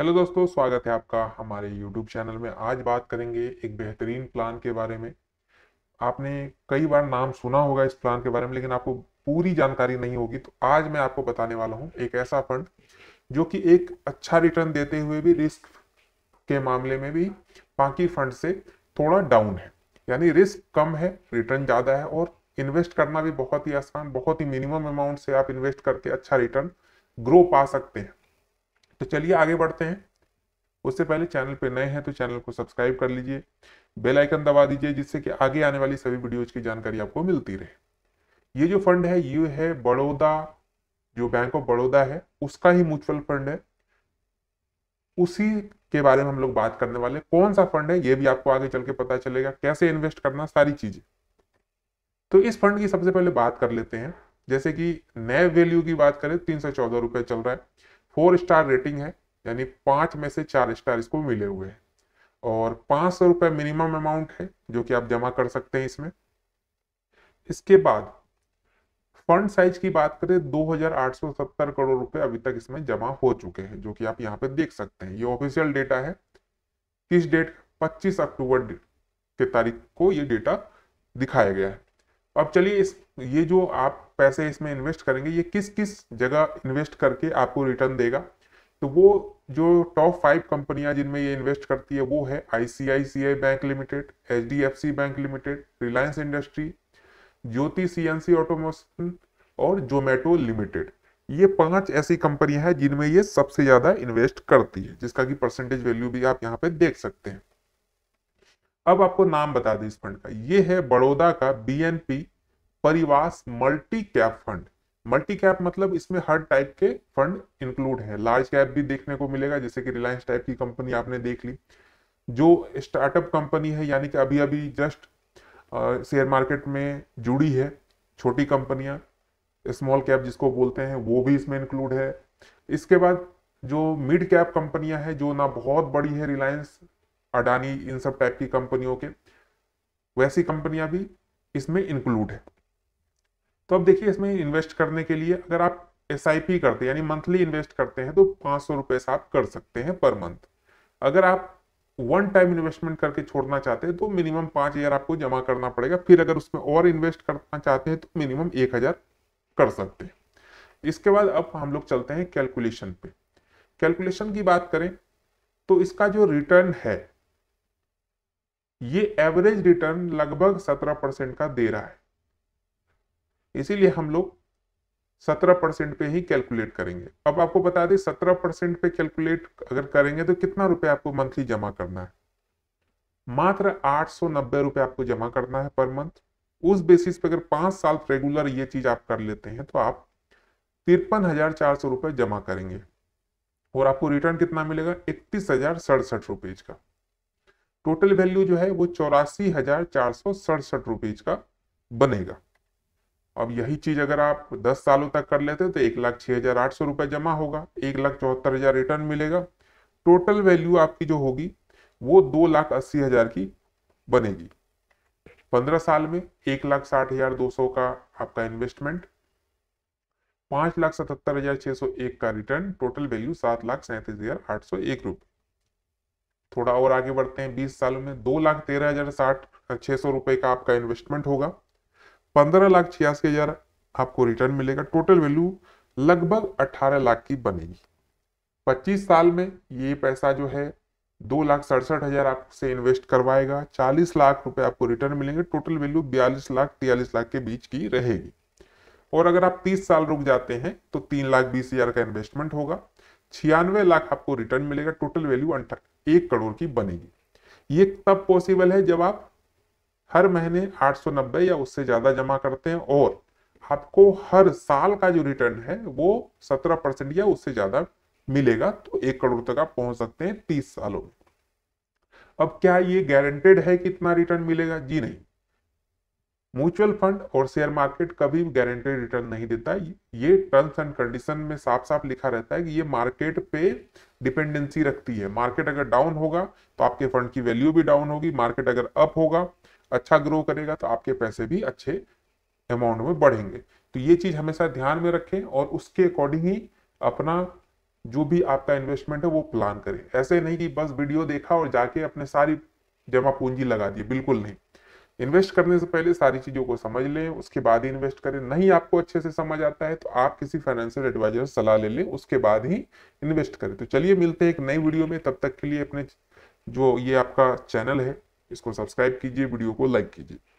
hello दोस्तों स्वागत है आपका हमारे यूट्यूब चैनल में आज बात करेंगे एक बेहतरीन प्लान के बारे में आपने कई बार नाम सुना होगा इस प्लान के बारे में लेकिन आपको पूरी जानकारी नहीं होगी तो आज मैं आपको बताने वाला हूं एक ऐसा फंड जो कि एक अच्छा रिटर्न देते हुए भी रिस्क के मामले में भी बाकी फंड से थोड़ा डाउन है यानी रिस्क कम है रिटर्न ज़्यादा है और इन्वेस्ट करना भी बहुत ही आसान बहुत ही मिनिमम अमाउंट से आप इन्वेस्ट करके अच्छा रिटर्न ग्रो पा सकते हैं तो चलिए आगे बढ़ते हैं उससे पहले चैनल पर नए हैं तो चैनल को सब्सक्राइब कर लीजिए बेल आइकन दबा दीजिए जिससे कि आगे आने वाली सभी वीडियोज की जानकारी आपको मिलती रहे ये जो फंड है ये है बड़ौदा जो बैंक ऑफ बड़ौदा है उसका ही म्यूचुअल फंड है उसी के बारे में हम लोग बात करने वाले कौन सा फंड है ये भी आपको आगे चल के पता चलेगा कैसे इन्वेस्ट करना सारी चीजें तो इस फंड की सबसे पहले बात कर लेते हैं जैसे कि नए वैल्यू की बात करें तीन सौ चौदह रुपये चल रहा है फोर स्टार रेटिंग है यानी पांच में से चार स्टार इसको मिले हुए हैं और पांच सौ रुपए मिनिमम अमाउंट है जो कि आप जमा कर सकते हैं इसमें इसके बाद फंड साइज की बात करें 2870 करोड़ रुपए अभी तक इसमें जमा हो चुके हैं जो कि आप यहाँ पे देख सकते हैं ये ऑफिशियल डेटा है किस डेट 25 अक्टूबर के तारीख को ये डेटा दिखाया गया है अब चलिए इस ये जो आप पैसे इसमें इन्वेस्ट करेंगे ये किस किस जगह इन्वेस्ट करके आपको रिटर्न देगा तो वो जो टॉप फाइव कंपनियां जिनमें ये इन्वेस्ट करती है वो है ICICI Bank Limited H Bank Limited Reliance Industry Jyoti CNC automation और जोमेटो लिमिटेड ये पांच ऐसी कंपनियां हैं जिनमें ये सबसे ज्यादा इन्वेस्ट करती है जिसका कि परसेंटेज वैल्यू भी आप यहाँ पे देख सकते हैं अब आपको नाम बता दें इस फंड का ये है बड़ौदा का BNP Paribas multi cap fund multi cap मतलब इसमें हर टाइप के फंड इंक्लूड है लार्ज कैप भी देखने को मिलेगा जैसे कि रिलायंस टाइप की कंपनी आपने देख ली जो स्टार्टअप कंपनी है यानी कि अभी अभी जस्ट शेयर मार्केट में जुड़ी है छोटी कंपनियां स्मॉल कैप जिसको बोलते हैं वो भी इसमें इंक्लूड है इसके बाद जो मिड कैप कंपनियां हैं जो ना बहुत बड़ी है रिलायंस अडानी इन सब टाइप की कंपनियों के वैसी कंपनियां भी इसमें इंक्लूड है तो अब देखिए इसमें इन्वेस्ट करने के लिए अगर आप एस आई पी करते हैं यानी मंथली इन्वेस्ट करते हैं तो पांच सौ रुपए से आप कर सकते हैं पर मंथ अगर आप वन टाइम इन्वेस्टमेंट करके छोड़ना चाहते हैं तो मिनिमम पांच हज़ार आपको जमा करना पड़ेगा फिर अगर उसमें और इन्वेस्ट करना चाहते हैं तो मिनिमम एक हज़ार कर सकते हैं इसके बाद अब हम लोग चलते हैं कैलकुलेशन पे कैलकुलेशन की बात करें तो इसका जो रिटर्न है ये एवरेज रिटर्न लगभग सत्रह परसेंट का दे रहा है इसीलिए हम लोग सत्रह परसेंट पे ही कैलकुलेट करेंगे अब आपको बता दें सत्रह परसेंट पे कैलकुलेट अगर करेंगे तो कितना रुपए आपको मंथली जमा करना है मात्र आठ सौ नब्बे रुपए आपको जमा करना है पर मंथ उस बेसिस पे अगर पांच साल रेगुलर ये चीज आप कर लेते हैं तो आप तिरपन हजार चार सौ रुपए जमा करेंगे और आपको रिटर्न कितना मिलेगा इकतीस हजार सड़सठ रुपीज का टोटल वैल्यू जो है वो चौरासी हजार चार सौ सड़सठ रुपीज का बनेगा अब यही चीज अगर आप 10 सालों तक कर लेते हैं तो एक लाख छह हजार आठ सौ रुपए जमा होगा एक लाख चौहत्तर हजार रिटर्न मिलेगा टोटल वैल्यू आपकी जो होगी वो दो लाख अस्सी हजार की बनेगी पंद्रह साल में एक लाख साठ हजार दो सौ का आपका इन्वेस्टमेंट पांच लाख सतहत्तर हजार छह सौ एक का रिटर्न टोटल वैल्यू सात लाख सैंतीस हजार आठ सौ एक रुपये थोड़ा और आगे बढ़ते हैं बीस सालों में दो लाख तेरह हजार साठ छह सौ रुपए का आपका इन्वेस्टमेंट होगा पंद्रह लाख छियासी हजार आपको रिटर्न मिलेगा टोटल वैल्यू लगभग अठारह लाख की बनेगी पच्चीस साल में ये पैसा जो है दो लाख सड़सठ हजार आपसे इन्वेस्ट करवाएगा चालीस लाख रुपए आपको रिटर्न मिलेंगे टोटल वैल्यू बयालीस लाख तियालीस लाख के बीच की रहेगी और अगर आप तीस साल रुक जाते हैं तो तीन लाख बीस हजार का इन्वेस्टमेंट होगा छियानवे लाख आपको रिटर्न मिलेगा टोटल वैल्यू अंठा एक करोड़ की बनेगी ये तब पॉसिबल है जब आप हर महीने 890 या उससे ज़्यादा जमा करते हैं और आपको हर साल का जो रिटर्न है वो 17 परसेंट या उससे ज़्यादा मिलेगा तो एक करोड़ तक आप पहुंच सकते हैं तीस सालों में अब क्या ये गारंटेड है कि इतना रिटर्न मिलेगा जी नहीं म्यूचुअल फंड और शेयर मार्केट कभी गारंटेड रिटर्न नहीं देता ये टर्म्स एंड कंडीशन में साफ साफ लिखा रहता है कि ये मार्केट पे डिपेंडेंसी रखती है मार्केट अगर डाउन होगा तो आपके फंड की वैल्यू भी डाउन होगी मार्केट अगर अप होगा अच्छा ग्रो करेगा तो आपके पैसे भी अच्छे अमाउंट में बढ़ेंगे तो ये चीज़ हमेशा ध्यान में रखें और उसके अकॉर्डिंग ही अपना जो भी आपका इन्वेस्टमेंट है वो प्लान करें ऐसे नहीं कि बस वीडियो देखा और जाके अपने सारी जमा पूंजी लगा दी बिल्कुल नहीं इन्वेस्ट करने से पहले सारी चीज़ों को समझ लें उसके बाद ही इन्वेस्ट करें नहीं आपको अच्छे से समझ आता है तो आप किसी फाइनेंशियल एडवाइजर सलाह ले लें उसके बाद ही इन्वेस्ट करें तो चलिए मिलते हैं एक नई वीडियो में तब तक के लिए अपने जो ये आपका चैनल है इसको सब्सक्राइब कीजिए वीडियो को लाइक कीजिए